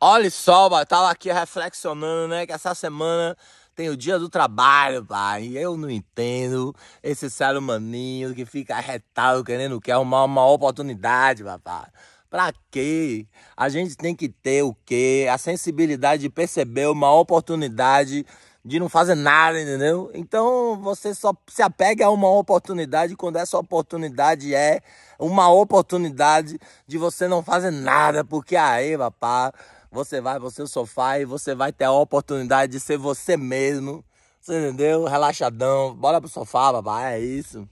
Olha só, eu tava aqui reflexionando, né? Que essa semana tem o dia do trabalho, pai. Eu não entendo esse ser maninho que fica arretado querendo que arrumar uma oportunidade, papai. Pra quê? A gente tem que ter o quê? A sensibilidade de perceber uma oportunidade de não fazer nada, entendeu? Então você só se apega a uma oportunidade quando essa oportunidade é uma oportunidade de você não fazer nada, porque aí, papá, você vai pro seu sofá e você vai ter a oportunidade de ser você mesmo. Você entendeu? Relaxadão. Bora pro sofá, babá. É isso.